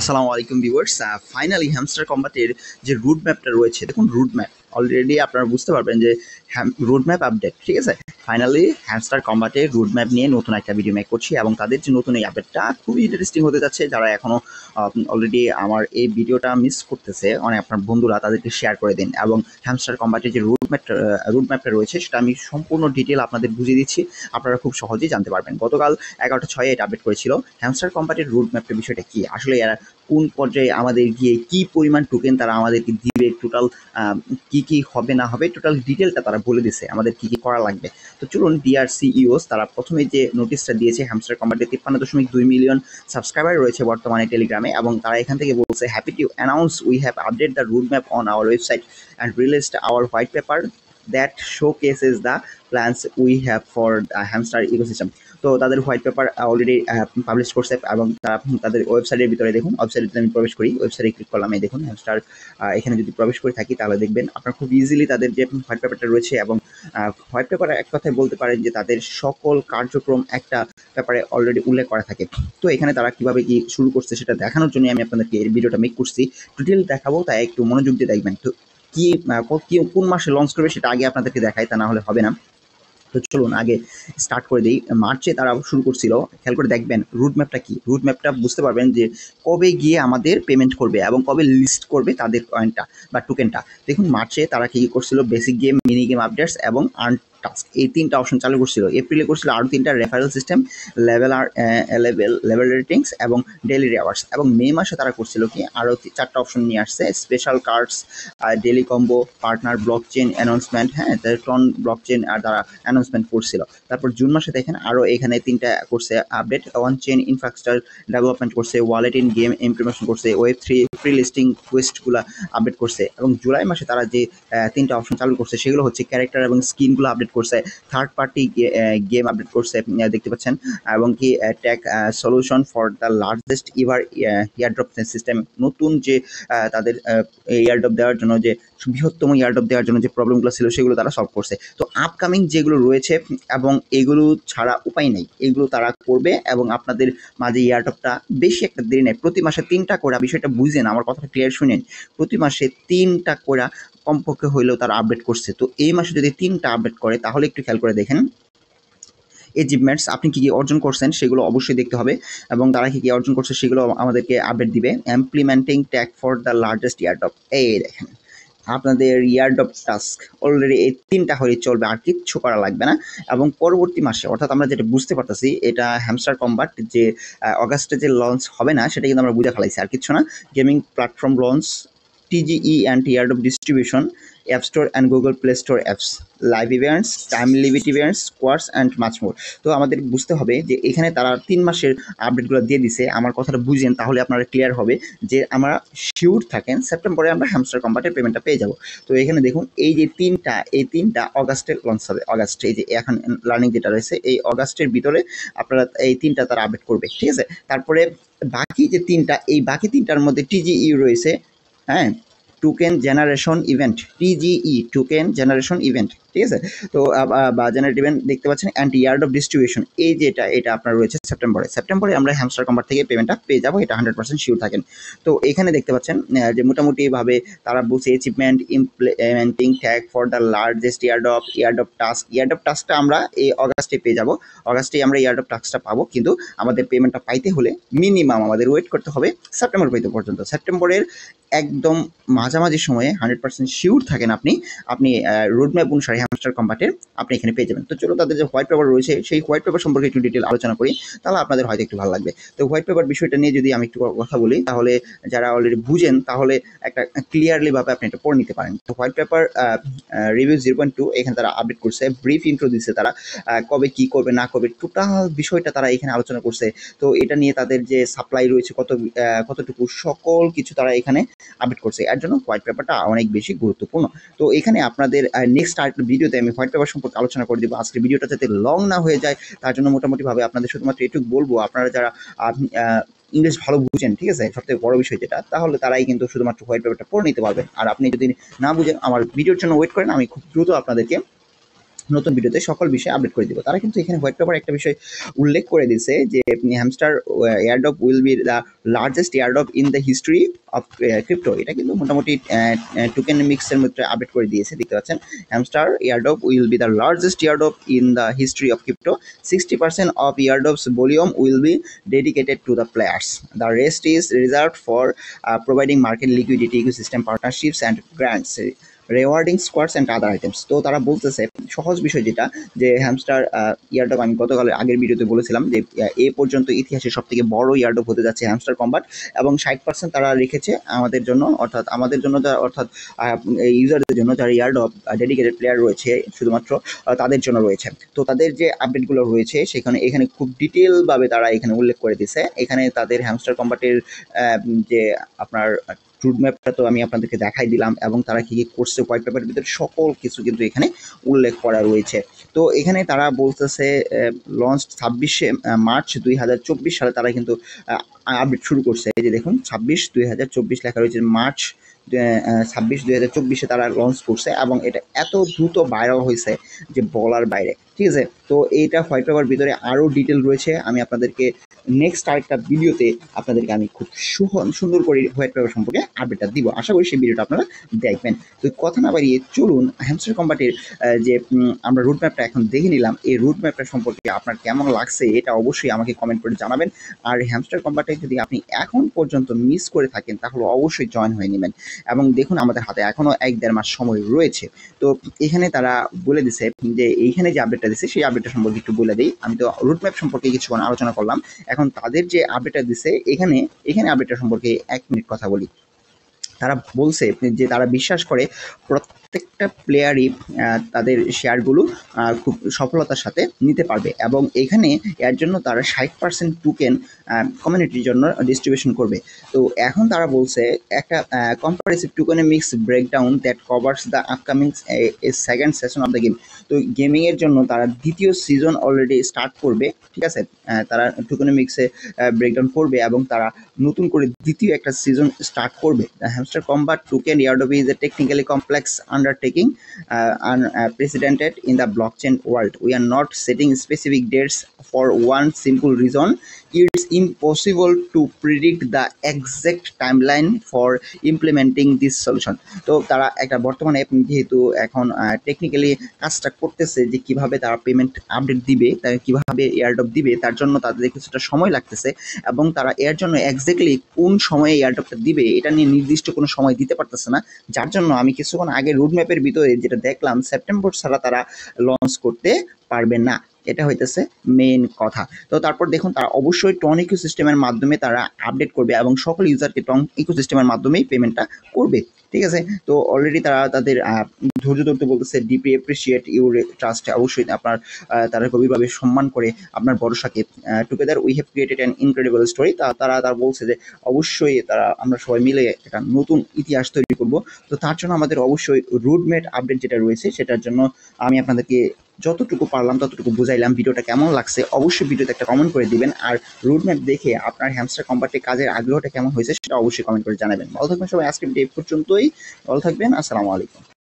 আসসালামু আলাইকুম viewers finally hamster কম্বাটের যে রুট ম্যাপটা রয়েছে দেখুন রুট ম্যাপ অলরেডি আপনারা বুঝতে পারবেন যে রোডম্যাপ আপডেট ঠিক আছে ফাইনালি হ্যামস্টার কম্বাটে রোডম্যাপ নিয়ে নতুন একটা ভিডিও মেক করছি এবং তাদের যে নতুন এই আপডেটটা খুবই ইন্টারেস্টিং হতে যাচ্ছে যারা এখনও অলরেডি আমার এই ভিডিওটা মিস করতেছে অনেক মানে আপনার বন্ধুরা তাদেরকে শেয়ার করে দিন এবং হ্যামস্টার কম্বাটে যে রোডম্যাপটা রোডম্যাপটা রয়েছে সেটা আমি সম্পূর্ণ ডিটেল আপনাদের বুঝিয়ে দিচ্ছি আপনারা খুব সহজেই জানতে পারবেন গতকাল এগারোটা ছয়ে এটা আপডেট করেছিল হ্যামস্টার কম্বাটের রোডম্যাপটা বিষয়টা কি আসলে এরা কোন পর্যায়ে আমাদের গিয়ে কি পরিমাণ টোকেন তারা আমাদেরকে দিবে টোটাল কি কি হবে না হবে টোটাল ডিটেলটা তারা বলে দিছে আমাদের কি কি করা লাগবে তো চলুন ডিআরসি ইউএস e তারা প্রথমে যে নোটিশটা দিয়েছে হ্যামস্টার কম্বাটে তিপ্পান্ন দশমিক দুই মিলিয়ন সাবস্ক্রাইবার রয়েছে বর্তমানে টেলিগ্রামে এবং তারা এখান থেকে বলছে happy to announce we have update the route map on our website and released our white paper that showcases the plans we have for the Hamster ecosystem তো তাদের হোয়াইট পেপার অলরেডি পাবলিশ করছে এবং তারা তাদের ওয়েবসাইটের ভিতরে দেখুন ওয়েবসাইটে যদি আমি প্রবেশ করি ওয়েবসাইটে ক্লিক করলাম এই দেখুন হ্যামস্টার এখানে যদি প্রবেশ করে থাকি তাহলে দেখবেন আপনার খুব ইজিলি তাদের যে হোয়াইট পেপারটা রয়েছে এবং হোয়াইট পেপার এক কথায় বলতে পারেন যে তাদের সকল কার্যক্রম একটা ব্যাপারে অলরেডি উল্লেখ করা থাকে তো এখানে তারা কিভাবে কি শুরু করছে সেটা দেখানোর জন্য আমি আপনাদেরকে এই ভিডিওটা মেক করছি ডিটেল দেখাবো তাই একটু মনোযোগ দিয়ে দেখবেন তো কি কোন মাসে লঞ্চ করবে সেটা আগে আপনাদেরকে দেখায় তা না হলে হবে না তো চলুন আগে স্টার্ট করে দিই মার্চে তারা শুরু করছিল খেয়াল করে দেখবেন রুট ম্যাপটা কী রুট ম্যাপটা বুঝতে পারবেন যে কবে গিয়ে আমাদের পেমেন্ট করবে এবং কবে লিস্ট করবে তাদের কয়েনটা বা টোকেনটা দেখুন মার্চে তারা কী কী করছিল basic game mini game updates এবং আর্ন টাস্ক এই তিনটা অপশন চালু করছিল এপ্রিলে করছিল আরও তিনটা রেফারেল সিস্টেম লেভেল আর লেভেল লেভেল রেটিংস এবং ডেলি রেওয়ার্স এবং মে মাসে তারা করছিল কি আরও চারটা অপশন নিয়ে আসছে special cards daily combo partner blockchain announcement হ্যাঁ টন ব্লক চেন আর তারা অ্যানাউন্সমেন্ট করছিল তারপর জুন মাসে দেখেন আরও এখানে তিনটা করছে update one chain infrastructure development করছে ওয়ালেট ইন গেম ইমপ্লিমেশন করছে ওয়েব থ্রি ফ্রি লিস্টিং কোয়েস্টগুলো আপডেট করছে এবং জুলাই মাসে তারা যে তিনটা অপশন চালু করছে সেগুলো হচ্ছে ক্যারেক্টার এবং স্কিনগুলো আপডেট করছে থার্ড পার্টি গেম আপডেট করছে দেখতে পাচ্ছেন এবং key tech solution for the largest ever airdrop system নতুন যে তাদের ইয়ারড্রপ দেওয়ার জন্য যে বৃহত্তম ইয়ারড্রপ দেওয়ার জন্য যে প্রবলেমগুলো ছিল সেগুলো তারা সলভ করছে তো আপকামিং যেগুলো রয়েছে এবং এগুলো ছাড়া উপায় নেই এগুলো তারা করবে এবং আপনাদের মাঝে ইয়ারড্রপটা বেশি একটা দেরি নেয় প্রতি মাসে তিনটা করে বিষয়টা বুঝেন আমার কথাটা ক্লিয়ার শুনেন প্রতি মাসে তিনটা করে কমপক্ষে হইলেও তারা আপডেট করছে তো এই মাসে যদি তিনটা আপডেট করে তাহলে একটু খেয়াল করে দেখেন অ্যাচিভমেন্টস আপনি কী কী অর্জন করছেন সেগুলো অবশ্যই দেখতে হবে এবং তারা কী কী অর্জন করছে সেগুলো আমাদেরকে আপডেট দিবে implementing tech for the largest airdrop এই দেখেন আপনাদের ইয়ারডপ টাস্ক অলরেডি এই তিনটা হয়ে চলবে আর কিচ্ছু করা লাগবে না এবং পরবর্তী মাসে অর্থাৎ আমরা যেটা বুঝতে পারতেছি এটা হ্যামস্টার কম্বাট যে অগাস্টে যে লঞ্চ হবে না সেটা কিন্তু আমরা বুঝে ফেলাইছি আর কিচ্ছু না gaming platform launch TGE and TRDOF distribution, App Store and Google Play Store apps, live events, time limit events, course and much more. তো আমাদের বুঝতে হবে যে এখানে তারা তিন মাসের আপডেটগুলো দিয়ে দিছে আমার কথাটা বুঝেন তাহলে আপনারা ক্লিয়ার হবে যে আমরা শিউর থাকেন সেপ্টেম্বরে আমরা হ্যামস্টার কোম্পানির পেমেন্টটা পেয়ে যাব তো এখানে দেখুন এই যে তিনটা এই তিনটা অগাস্টে লঞ্চ হবে অগাস্টে এই যে এখন লার্নিং যেটা রয়েছে এই অগাস্টের ভিতরে আপনারা এই তিনটা তারা আপডেট করবে ঠিক আছে তারপরে বাকি যে তিনটা এই বাকি তিনটার মধ্যে টিজিই e রয়েছে and token generation event TGE token generation event ঠিক আছে তো বা জেনারেট ইভেন্ট দেখতে পাচ্ছেন অ্যান্ড ইয়ার্ড অফ ডিস্ট্রিবিউশন এই যেটা এটা আপনার রয়েছে সেপ্টেম্বরে সেপ্টেম্বরে আমরা হ্যামস্টার কম্পার থেকে পেমেন্টটা পেয়ে যাবো এটা হান্ড্রেড পার্সেন্ট শিওর থাকেন তো এখানে দেখতে পাচ্ছেন যে মোটামুটিভাবে তারা বসে achievement implementing tech for the largest airdrop airdrop task airdrop টাস্কটা আমরা এই অগাস্টে পেয়ে যাবো অগাস্টে আমরা ইয়ার্ড অফ টাস্কটা পাবো কিন্তু আমাদের পেমেন্টটা পাইতে হলে মিনিমাম আমাদের ওয়েট করতে হবে সেপ্টেম্বর পর্যন্ত সেপ্টেম্বরের একদম মাঝ মাঝামাঝি সময়ে হান্ড্রেড পার্সেন্ট শিওর থাকেন আপনি আপনি রোডম্যাপ অনুসারে হ্যামস্টার কম্বাটের আপনি এখানে পেয়ে যাবেন তো চলো তাদের যে হোয়াইট পেপার রয়েছে সেই হোয়াইট পেপার সম্পর্কে একটু ডিটেল আলোচনা করি তাহলে আপনাদের হয়তো একটু ভালো লাগবে তো হোয়াইট পেপার বিষয়টা নিয়ে যদি আমি একটু কথা বলি তাহলে যারা অলরেডি বুঝেন তাহলে একটা ক্লিয়ারলি ভাবে আপনি এটা পড়ে নিতে পারেন তো white paper review zero point two এখানে তারা আপডেট করছে ব্রিফ ইন্ট্রো দিচ্ছে তারা কবে কি করবে না করবে টোটাল বিষয়টা তারা এখানে আলোচনা করছে তো এটা নিয়ে তাদের যে সাপ্লাই রয়েছে কত কতটুকু সকল কিছু তারা এখানে আপডেট করছে এর জন্য হোয়াইট পেপারটা অনেক বেশি গুরুত্বপূর্ণ তো এখানে আপনাদের নেক্সট আরেকটা ভিডিওতে আমি হোয়াইট পেপার সম্পর্কে আলোচনা করে দেব আজকের ভিডিওটা যাতে লং না হয়ে যায় তার জন্য মোটামুটিভাবে আপনাদের শুধুমাত্র এটুকু বলবো আপনারা যারা ইংলিশ ভালো বুঝেন ঠিক আছে সবথেকে বড় বিষয় যেটা তাহলে তারাই কিন্তু শুধুমাত্র হোয়াইট পেপারটা পড়ে নিতে পারবে আর আপনি যদি না বুঝেন আমার ভিডিওর জন্য ওয়েট করেন আমি খুব দ্রুত আপনাদেরকে নতুন ভিডিওতে সকল বিষয়ে আপডেট করে দিব তারা কিন্তু এখানে হোয়াইট পেপার একটা বিষয় উল্লেখ করে দিছে যে Hamster airdrop will be the largest airdrop in the history of crypto এটা কিন্তু মোটামুটি টোকেন মিক্সের মধ্যে আপডেট করে দিয়েছে দেখতে পাচ্ছেন Hamster airdrop will be the largest airdrop in the history of crypto sixty percent of airdrops volume will be dedicated to the players the rest is reserve for providing market liquidity ecosystem partnerships and grants rewarding squads and other items তো তারা বলতেছে সহজ বিষয় যেটা যে hamster ইয়ারডপ আমি গতকাল আগের ভিডিওতে বলেছিলাম যে এ পর্যন্ত ইতিহাসে সবথেকে বড় ইয়ারডপ হতে যাচ্ছে হ্যামস্টার কম্বাট এবং ষাট পার্সেন্ট তারা রেখেছে আমাদের জন্য অর্থাৎ আমাদের জন্য অর্থাৎ ইউজারদের জন্য যারা ইয়ারডপ ডেডিকেটেড প্লেয়ার রয়েছে শুধুমাত্র তাদের জন্য রয়েছে তো তাদের যে আপডেটগুলো রয়েছে সেখানে এখানে খুব ডিটেলভাবে তারা এখানে উল্লেখ করে দিছে এখানে তাদের হ্যামস্টার কম্বাটের যে আপনার রুট ম্যাপটা তো আমি আপনাদেরকে দেখাই দিলাম এবং তারা কী কী করছে হোয়াইট পেপারের ভিতরে সকল কিছু কিন্তু এখানে উল্লেখ করা রয়েছে তো এখানে তারা বলতেছে লঞ্চ ছাব্বিশে মার্চ দুই সালে তারা কিন্তু আপডেট শুরু করছে এই যে দেখুন ছাব্বিশ দুই লেখা রয়েছে মার্চ ছাব্বিশ দুই হাজার চব্বিশে তারা লঞ্চ করছে এবং এটা এত দ্রুত ভাইরাল হয়েছে যে বলার বাইরে ঠিক আছে তো এইটা হোয়াইট পেপার ভিতরে আরও ডিটেল রয়েছে আমি আপনাদেরকে নেক্সট আরেকটা ভিডিওতে আপনাদেরকে আমি খুব সুহন সুন্দর করে হোয়াইট পেপার সম্পর্কে আপডেটটা দিব আশা করি সেই ভিডিওটা আপনারা দেখবেন তো কথা না বাড়িয়ে চলুন হ্যামস্টার কম্বাটের যে আমরা রুট ম্যাপটা এখন দেখে নিলাম এই রুট ম্যাপটা সম্পর্কে আপনার কেমন লাগছে এটা অবশ্যই আমাকে কমেন্ট করে জানাবেন আর হ্যামস্টার কম্বাটে যদি আপনি এখন পর্যন্ত মিস করে থাকেন তাহলে অবশ্যই জয়েন হয়ে নেবেন এবং দেখুন আমাদের হাতে এখনও এক দেড় মাস সময় রয়েছে তো এখানে তারা বলে দিছে যে এইখানে যে আপডেটটা দিছে সেই আপডেটটা সম্পর্কে একটু বলে দিই আমি তো রুটম্যাপ সম্পর্কে কিছুক্ষণ আলোচনা করলাম এখন তাদের যে আপডেটটা দিছে এখানে এখানে আপডেটটা সম্পর্কে এক মিনিট কথা বলি তারা বলছে যে তারা বিশ্বাস করে প্রত্যেক প্রত্যেকটা প্লেয়ারই তাদের শেয়ারগুলো খুব সফলতার সাথে নিতে পারবে এবং এখানে এর জন্য তারা ষাট পার্সেন্ট টুকেন কমিউনিটির জন্য ডিস্ট্রিবিউশন করবে তো এখন তারা বলছে একটা comprehensive tokenomics breakdown that covers the upcoming second session of the game তো গেমিংয়ের জন্য তারা দ্বিতীয় সিজন অলরেডি স্টার্ট করবে ঠিক আছে তারা মিক্সে ব্রেকডাউন করবে এবং তারা নতুন করে দ্বিতীয় একটা সিজন স্টার্ট করবে Hamster Kombat token airdrop is a technically complex an undertaking uh, unprecedented uh, in the blockchain world. We are not setting specific dates for one simple reason it's impossible to predict the exact timeline for implementing this solution তো তারা একটা বর্তমানে যেহেতু এখন technically কাজটা করতেছে যে কিভাবে তারা পেমেন্ট আপডেট দিবে তারা কিভাবে এয়ারডপ দিবে তার জন্য তাদের কিছুটা সময় লাগতেছে এবং তারা এর জন্য এক্স্যাক্টলি কোন সময়ে এয়ারডপটা দিবে এটা নিয়ে নির্দিষ্ট কোনো সময় দিতে পারতেছে না যার জন্য আমি কিছুক্ষণ আগে রোডম্যাপের ভিতরে যেটা দেখলাম সেপ্টেম্বর ছাড়া তারা লঞ্চ করতে পারবে না এটা হইতেছে মেন কথা তো তারপর দেখুন তারা অবশ্যই টন ইকো সিস্টেমের মাধ্যমে তারা আপডেট করবে এবং সকল ইউজারকে টন ইকো সিস্টেমের মাধ্যমেই পেমেন্টটা করবে ঠিক আছে তো অলরেডি তারা তাদের ধৈর্য ধরতে বলতেছে ডিপি অ্যাপ্রিসিয়েট ইউর ট্রাস্ট অবশ্যই আপনার তারা গভীরভাবে সম্মান করে আপনার ভরসাকে together we have created an incredible story তা তারা তারা বলছে যে অবশ্যই তারা আমরা সবাই মিলে একটা নতুন ইতিহাস তৈরি করব তো তার জন্য আমাদের অবশ্যই রুটমেট আপডেট যেটা রয়েছে সেটার জন্য আমি আপনাদেরকে যতটুকু পারলাম ততটুকু বুঝাইলাম ভিডিওটা কেমন লাগছে অবশ্যই ভিডিওতে একটা কমেন্ট করে দিবেন আর রুট দেখে আপনার হ্যামস্টার কম্পার্টের কাজের আগ্রহটা কেমন হয়েছে সেটা অবশ্যই কমেন্ট করে জানাবেন ভালো থাকবেন সবাই আজকে ডে পর্যন্তই ভালো থাকবেন আসসালামু আলাইকুম